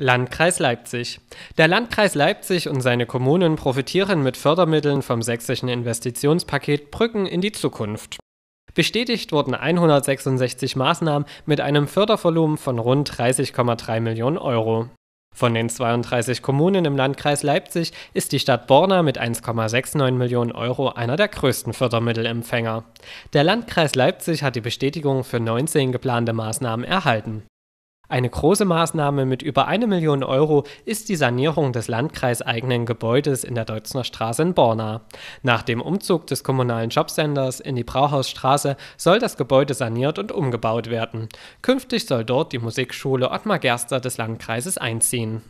Landkreis Leipzig. Der Landkreis Leipzig und seine Kommunen profitieren mit Fördermitteln vom sächsischen Investitionspaket Brücken in die Zukunft. Bestätigt wurden 166 Maßnahmen mit einem Fördervolumen von rund 30,3 Millionen Euro. Von den 32 Kommunen im Landkreis Leipzig ist die Stadt Borna mit 1,69 Millionen Euro einer der größten Fördermittelempfänger. Der Landkreis Leipzig hat die Bestätigung für 19 geplante Maßnahmen erhalten. Eine große Maßnahme mit über eine Million Euro ist die Sanierung des landkreiseigenen Gebäudes in der Deutzner Straße in Borna. Nach dem Umzug des kommunalen Jobcenters in die Brauhausstraße soll das Gebäude saniert und umgebaut werden. Künftig soll dort die Musikschule Ottmar Gerster des Landkreises einziehen